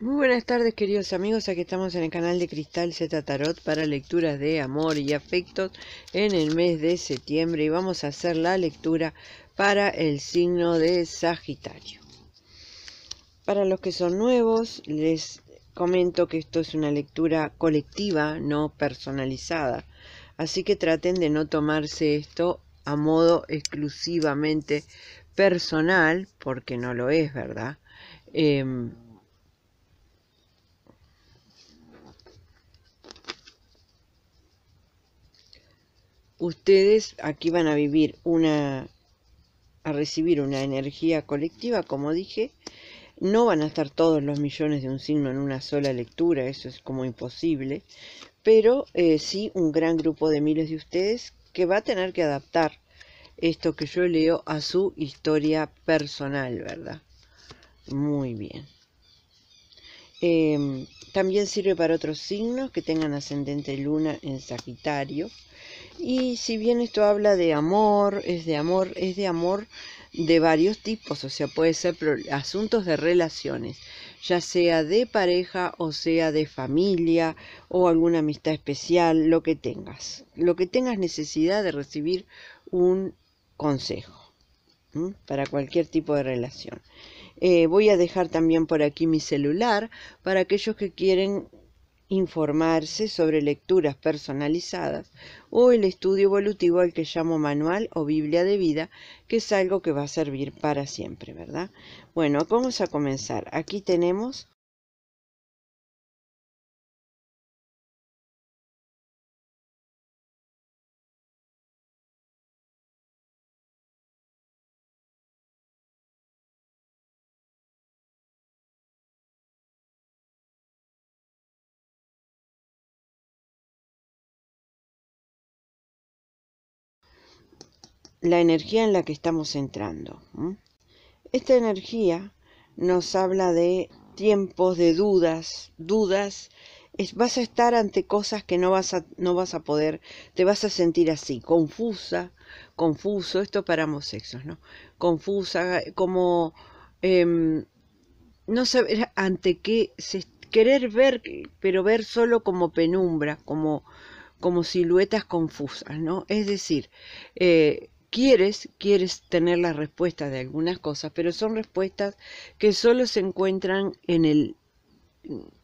Muy buenas tardes queridos amigos, aquí estamos en el canal de Cristal Z Tarot para lecturas de amor y afectos en el mes de septiembre y vamos a hacer la lectura para el signo de Sagitario. Para los que son nuevos, les comento que esto es una lectura colectiva, no personalizada, así que traten de no tomarse esto a modo exclusivamente personal, porque no lo es, ¿verdad? Em, ustedes aquí van a vivir una, a recibir una energía colectiva, como dije, no van a estar todos los millones de un signo en una sola lectura, eso es como imposible, pero eh, sí un gran grupo de miles de ustedes que va a tener que adaptar esto que yo leo a su historia personal, ¿verdad? Muy bien. Em, también sirve para otros signos que tengan ascendente luna en Sagitario. Y si bien esto habla de amor, es de amor, es de amor de varios tipos, o sea, puede ser asuntos de relaciones, ya sea de pareja o sea de familia o alguna amistad especial, lo que tengas, lo que tengas necesidad de recibir un consejo para cualquier tipo de relación. Eh, voy a dejar también por aquí mi celular para aquellos que quieren informarse sobre lecturas personalizadas o el estudio evolutivo al que llamo manual o Biblia de vida, que es algo que va a servir para siempre, ¿verdad? Bueno, vamos a comenzar. Aquí tenemos la energía en la que estamos entrando. Esta energía nos habla de tiempos de dudas, dudas, vas a estar ante cosas que no vas, a, no vas a poder, te vas a sentir así, confusa, confuso, esto para ambos sexos, ¿no? Confusa, como em, no saber ante qué, querer ver, pero ver solo como penumbra, como, como siluetas confusas, ¿no? Es decir, eh, quieres, quieres tener las respuestas de algunas cosas, pero son respuestas que solo se encuentran en el,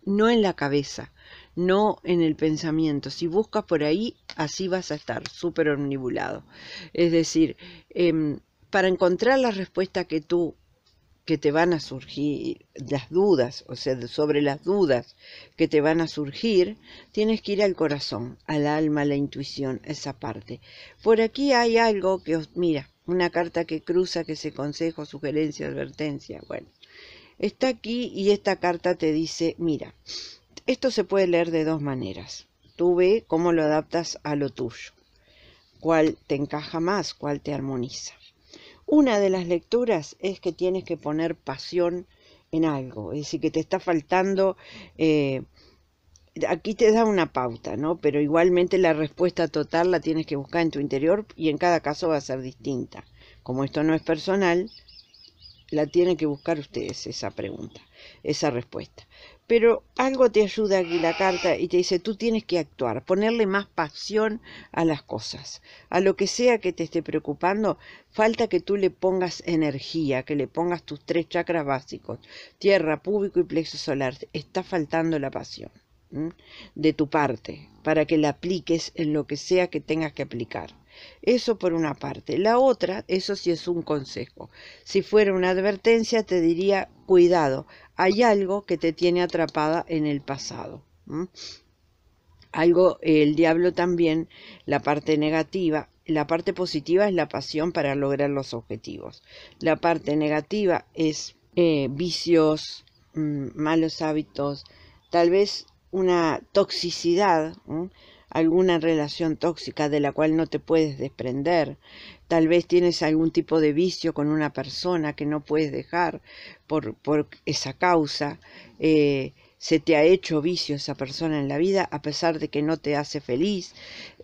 no en la cabeza, no en el pensamiento. Si buscas por ahí, así vas a estar, súper omnibulado. Es decir, em, para encontrar la respuesta que tú que te van a surgir, las dudas, o sea, sobre las dudas que te van a surgir, tienes que ir al corazón, al alma, a la intuición, esa parte. Por aquí hay algo que os mira, una carta que cruza, que se consejo, sugerencia, advertencia. Bueno, está aquí y esta carta te dice, mira, esto se puede leer de dos maneras. Tú ve cómo lo adaptas a lo tuyo, cuál te encaja más, cuál te armoniza. Una de las lecturas es que tienes que poner pasión en algo, es decir, que te está faltando, eh, aquí te da una pauta, ¿no? Pero igualmente la respuesta total la tienes que buscar en tu interior y en cada caso va a ser distinta. Como esto no es personal, la tienen que buscar ustedes esa pregunta, esa respuesta. Pero algo te ayuda aquí la carta y te dice, tú tienes que actuar, ponerle más pasión a las cosas. A lo que sea que te esté preocupando, falta que tú le pongas energía, que le pongas tus tres chakras básicos, tierra, púbico y plexo solar. Está faltando la pasión de tu parte para que la apliques en lo que sea que tengas que aplicar. Eso por una parte. La otra, eso sí es un consejo. Si fuera una advertencia, te diría, cuidado, hay algo que te tiene atrapada en el pasado. Algo, el diablo también, la parte negativa, la parte positiva es la pasión para lograr los objetivos. La parte negativa es eh, vicios, mm, malos hábitos, tal vez una toxicidad alguna relación tóxica de la cual no te puedes desprender, tal vez tienes algún tipo de vicio con una persona que no puedes dejar por, esa causa, eh, se te ha hecho vicio esa persona en la vida a pesar de que no te hace feliz,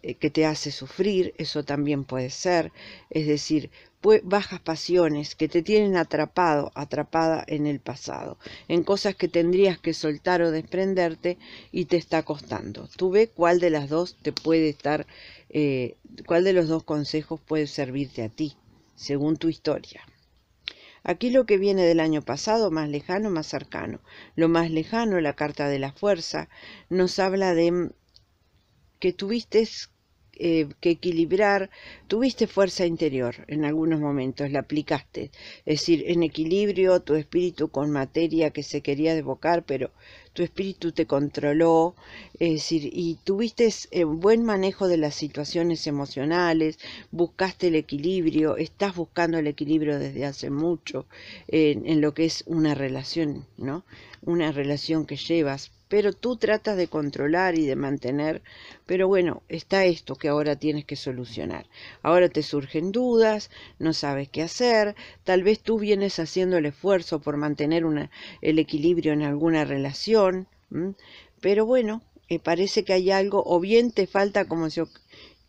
eh, que te hace sufrir, eso también puede ser, es decir, bajas pasiones que te tienen atrapado, atrapada en el pasado, en cosas que tendrías que soltar o desprenderte y te está costando. Tú ve cuál de las dos te puede estar, eh, cuál de los dos consejos puede servirte a ti, según tu historia. Aquí lo que viene del año pasado, más lejano, más cercano. Lo más lejano, la carta de la fuerza, nos habla de que tuviste eh, que equilibrar, tuviste fuerza interior en algunos momentos, la aplicaste, es decir, en equilibrio tu espíritu con materia que se quería desbocar, pero tu espíritu te controló, es decir, y tuviste eh, buen manejo de las situaciones emocionales, buscaste el equilibrio, estás buscando el equilibrio desde hace mucho en, en lo que es una relación, ¿no? Una relación que llevas pero tú tratas de controlar y de mantener, pero bueno, está esto que ahora tienes que solucionar. Ahora te surgen dudas, no sabes qué hacer, tal vez tú vienes haciendo el esfuerzo por mantener el equilibrio en alguna relación, pero bueno, eh, parece que hay algo, o bien te falta como si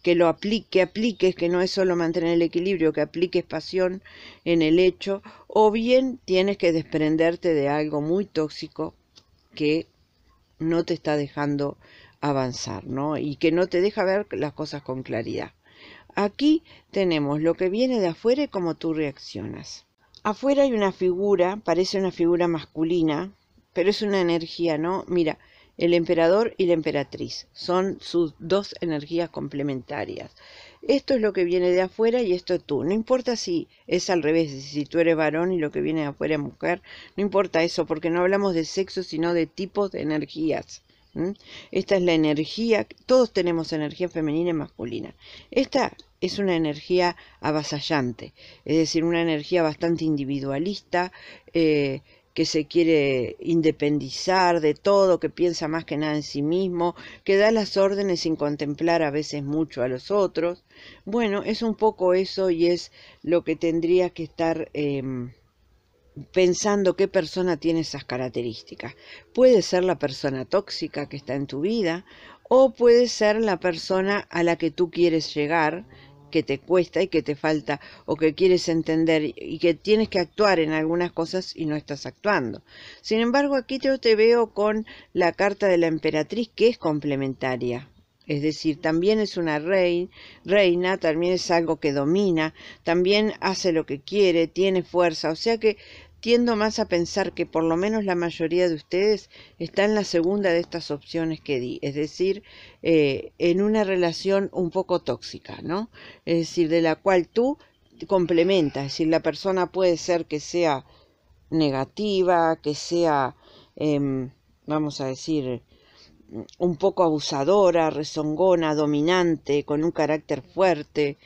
que lo aplique, apliques, que no es solo mantener el equilibrio, que apliques pasión en el hecho, o bien tienes que desprenderte de algo muy tóxico que no te está dejando avanzar, ¿no? Y que no te deja ver las cosas con claridad. Aquí tenemos lo que viene de afuera y cómo tú reaccionas. Afuera hay una figura, parece una figura masculina, pero es una energía, ¿no? Mira, el emperador y la emperatriz son sus dos energías complementarias. Esto es lo que viene de afuera y esto es tú. No importa si es al revés, si tú eres varón y lo que viene de afuera es mujer, no importa eso, porque no hablamos de sexo, sino de tipos de energías. Esta es la energía, todos tenemos energía femenina y masculina. Esta es una energía avasallante, es decir, una energía bastante individualista, eh, que se quiere independizar de todo, que piensa más que nada en sí mismo, que da las órdenes sin contemplar a veces mucho a los otros. Bueno, es un poco eso y es lo que tendrías que estar em, pensando qué persona tiene esas características. Puede ser la persona tóxica que está en tu vida o puede ser la persona a la que tú quieres llegar que te cuesta y que te falta o que quieres entender y que tienes que actuar en algunas cosas y no estás actuando. Sin embargo, aquí yo te veo con la carta de la emperatriz que es complementaria. Es decir, también es una reina, reina, también es algo que domina, también hace lo que quiere, tiene fuerza. O sea que tiendo más a pensar que por lo menos la mayoría de ustedes está en la segunda de estas opciones que di, es decir, eh, en una relación un poco tóxica, ¿no? Es decir, de la cual tú complementas, es decir, la persona puede ser que sea negativa, que sea, em, vamos a decir, un poco abusadora, rezongona, dominante, con un carácter fuerte,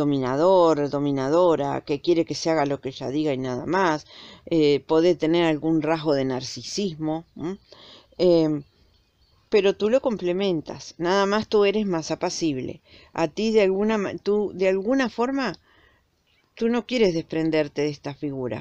dominador, dominadora, que quiere que se haga lo que ella diga y nada más, eh, puede tener algún rasgo de narcisismo, em, pero tú lo complementas, nada más tú eres más apacible. A ti de alguna, de alguna forma, tú no quieres desprenderte de esta figura.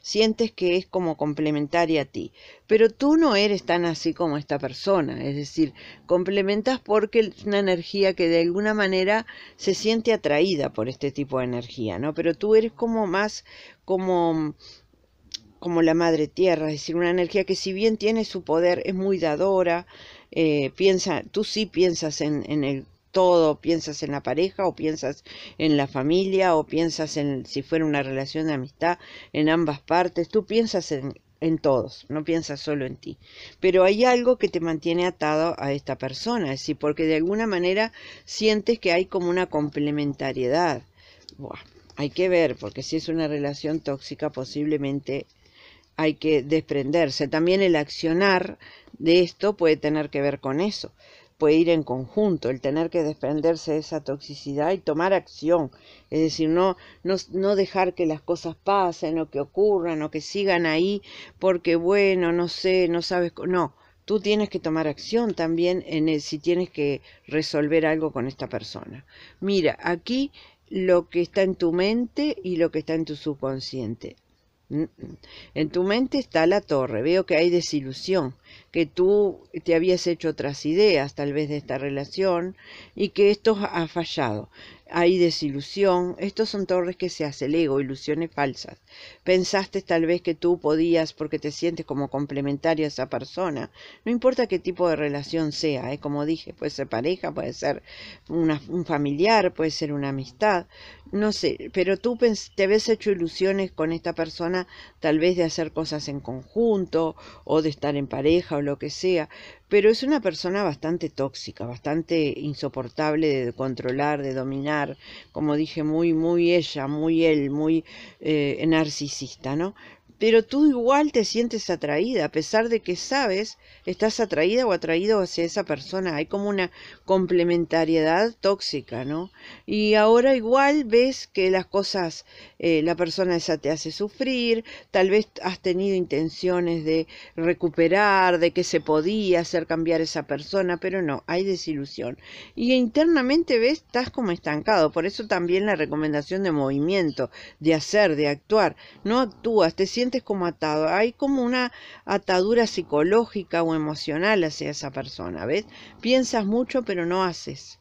Sientes que es como complementaria a ti, pero tú no eres tan así como esta persona, es decir, complementas porque es una energía que de alguna manera se siente atraída por este tipo de energía, ¿no? Pero tú eres como más como como la madre tierra, es decir, una energía que si bien tiene su poder, es muy dadora, eh, piensa, tú sí piensas en, en, el, todo, piensas en la pareja o piensas en la familia o piensas en si fuera una relación de amistad en ambas partes, tú piensas en, todos, no piensas solo en ti. Pero hay algo que te mantiene atado a esta persona, es decir, porque de alguna manera sientes que hay como una complementariedad. hay que ver, porque si es una relación tóxica posiblemente hay que desprenderse. También el accionar de esto puede tener que ver con eso ir en conjunto, el tener que defenderse de esa toxicidad y tomar acción, es decir, no, no, no dejar que las cosas pasen o que ocurran o que sigan ahí porque, bueno, no sé, no sabes, no, tú tienes que tomar acción también en el, si tienes que resolver algo con esta persona. Mira, aquí lo que está en tu mente y lo que está en tu subconsciente. En tu mente está la torre, veo que hay desilusión, que tú te habías hecho otras ideas tal vez de esta relación y que esto ha fallado. Hay desilusión, estos son torres que se hace el ego, ilusiones falsas. Pensaste tal vez que tú podías porque te sientes como complementario a esa persona. No importa qué tipo de relación sea, ¿eh? como dije, puede ser pareja, puede ser un familiar, puede ser una amistad no sé, pero tú te ves hecho ilusiones con esta persona, tal vez de hacer cosas en conjunto o de estar en pareja o lo que sea, pero es una persona bastante tóxica, bastante insoportable de controlar, de dominar, como dije, muy, muy ella, muy él, muy eh, narcisista, ¿no? pero tú igual te sientes atraída, a pesar de que sabes, estás atraída o atraído hacia esa persona. Hay como una complementariedad tóxica, ¿no? Y ahora igual ves que las cosas, eh, la persona esa te hace sufrir, tal vez has tenido intenciones de recuperar, de que se podía hacer cambiar esa persona, pero no, hay desilusión. Y internamente ves, estás como estancado, por eso también la recomendación de movimiento, de hacer, de actuar. No actúas, te sientes como atado. Hay como una atadura psicológica o emocional hacia esa persona, ¿ves? Piensas mucho pero no haces.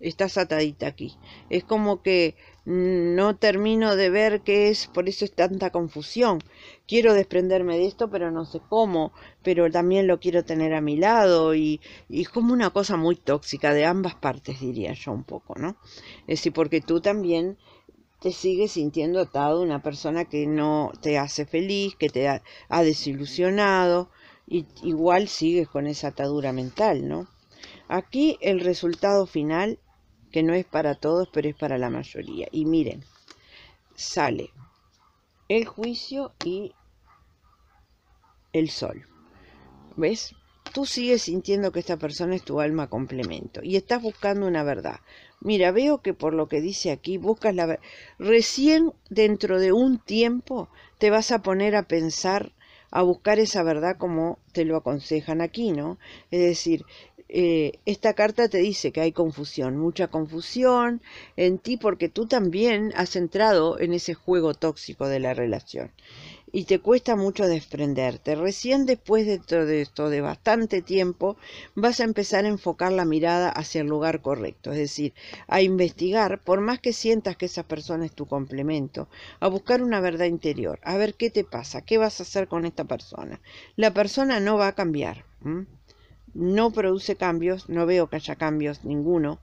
Estás atadita aquí. Es como que no termino de ver qué es, por eso es tanta confusión. Quiero desprenderme de esto, pero no sé cómo, pero también lo quiero tener a mi lado y, es como una cosa muy tóxica de ambas partes, diría yo un poco, ¿no? Es decir, porque tú también te sigues sintiendo atado una persona que no te hace feliz, que te ha, ha desilusionado, y igual sigues con esa atadura mental, ¿no? Aquí el resultado final, que no es para todos, pero es para la mayoría. Y miren, sale el juicio y el sol. ¿Ves? tú sigues sintiendo que esta persona es tu alma complemento y estás buscando una verdad. Mira, veo que por lo que dice aquí buscas la verdad. Recién dentro de un tiempo te vas a poner a pensar, a buscar esa verdad como te lo aconsejan aquí, ¿no? Es decir, eh, esta carta te dice que hay confusión, mucha confusión en ti porque tú también has entrado en ese juego tóxico de la relación y te cuesta mucho desprenderte. Recién después de esto, de bastante tiempo, vas a empezar a enfocar la mirada hacia el lugar correcto, es decir, a investigar, por más que sientas que esa persona es tu complemento, a buscar una verdad interior, a ver qué te pasa, qué vas a hacer con esta persona. La persona no va a cambiar no produce cambios, no veo que haya cambios ninguno.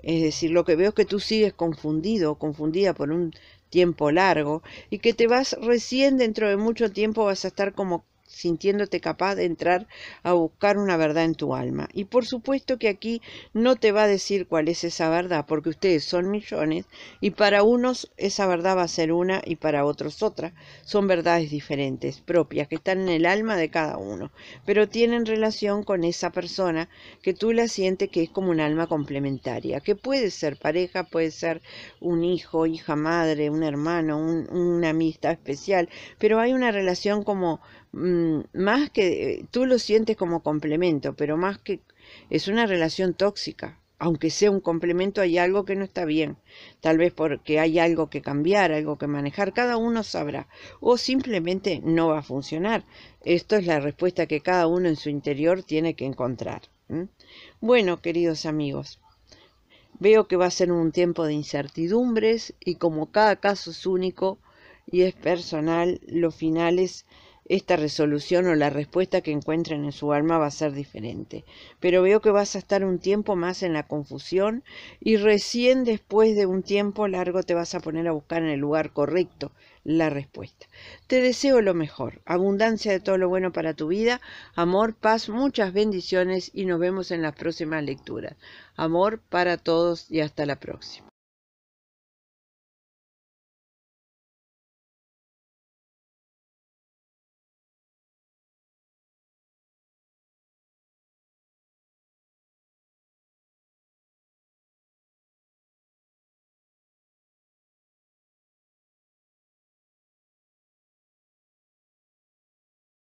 Es decir, lo que veo es que tú sigues confundido, confundida por un tiempo largo y que te vas recién dentro de mucho tiempo vas a estar como sintiéndote capaz de entrar a buscar una verdad en tu alma. Y por supuesto que aquí no te va a decir cuál es esa verdad, porque ustedes son millones y para unos esa verdad va a ser una y para otros otra. Son verdades diferentes, propias, que están en el alma de cada uno, pero tienen relación con esa persona que tú la sientes que es como un alma complementaria, que puede ser pareja, puede ser un hijo, hija madre, un hermano, una amistad especial, pero hay una relación como Mm, más que eh, tú lo sientes como complemento, pero más que es una relación tóxica. Aunque sea un complemento, hay algo que no está bien. Tal vez porque hay algo que cambiar, algo que manejar. Cada uno sabrá. O simplemente no va a funcionar. Esto es la respuesta que cada uno en su interior tiene que encontrar. Bueno, queridos amigos, veo que va a ser un tiempo de incertidumbres y como cada caso es único y es personal, los finales esta resolución o la respuesta que encuentren en su alma va a ser diferente. Pero veo que vas a estar un tiempo más en la confusión y recién después de un tiempo largo te vas a poner a buscar en el lugar correcto la respuesta. Te deseo lo mejor, abundancia de todo lo bueno para tu vida, amor, paz, muchas bendiciones y nos vemos en las próximas lecturas. Amor para todos y hasta la próxima.